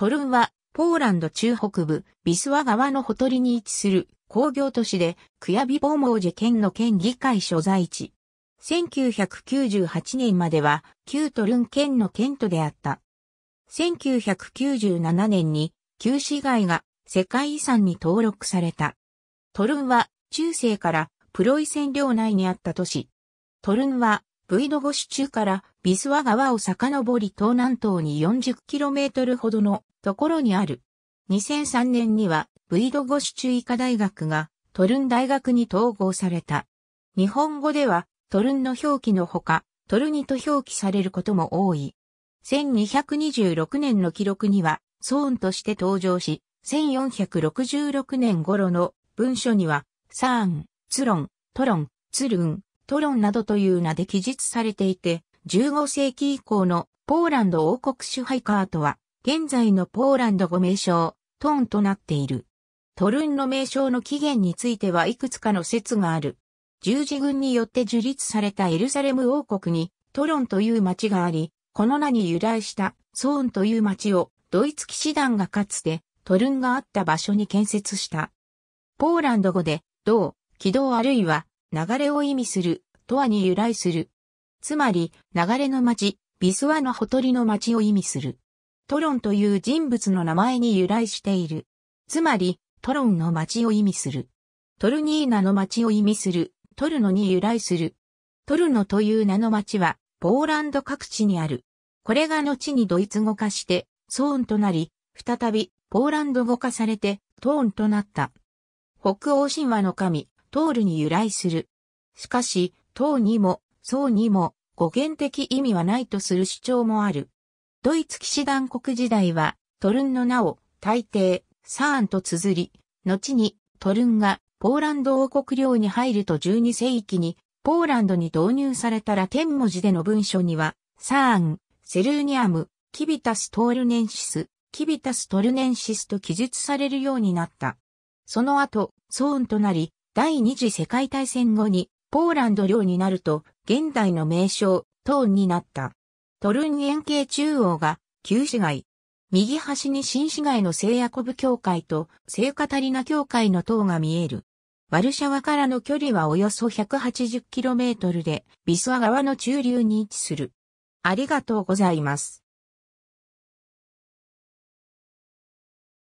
トルンは、ポーランド中北部、ビスワ川のほとりに位置する工業都市で、クヤビボーモージェ県の県議会所在地。1998年までは、旧トルン県の県都であった。1997年に、旧市街が世界遺産に登録された。トルンは、中世からプロイセン領内にあった都市。トルンは、ブイドゴシュ中からビスワ川を遡り東南東に 40km ほどのところにある。2003年にはブイドゴシチュ医科大学がトルン大学に統合された。日本語ではトルンの表記のほか、トルニと表記されることも多い。1226年の記録には、ソーンとして登場し、1466年頃の文書には、サーン、ツロン、トロン、ツルン、トロンなどという名で記述されていて、15世紀以降のポーランド王国支配カートは、現在のポーランド語名称、トーンとなっている。トルンの名称の起源についてはいくつかの説がある。十字軍によって樹立されたエルサレム王国にトロンという町があり、この名に由来したソーンという町をドイツ騎士団がかつてトルンがあった場所に建設した。ポーランド語で、銅、軌道あるいは流れを意味する、とわに由来する。つまり、流れの町、ビスワのほとりの町を意味する。トロンという人物の名前に由来している。つまり、トロンの町を意味する。トルニーナの町を意味する、トルノに由来する。トルノという名の町は、ポーランド各地にある。これが後にドイツ語化して、ソーンとなり、再び、ポーランド語化されて、トーンとなった。北欧神話の神、トールに由来する。しかし、唐にも、宋にも、語源的意味はないとする主張もある。ドイツ騎士団国時代は、トルンの名を、大抵、サーンと綴り、後に、トルンが、ポーランド王国領に入ると12世紀に、ポーランドに導入されたラテン文字での文書には、サーン、セルーニアム、キビタストールネンシス、キビタストルネンシスと記述されるようになった。その後、ソーンとなり、第二次世界大戦後にポーランド領になると現代の名称、トーンになった。トルン円形中央が旧市街。右端に新市街の聖ヤコブ教会と聖カタリナ教会の塔が見える。ワルシャワからの距離はおよそ 180km で、ビスワ川の中流に位置する。ありがとうございます。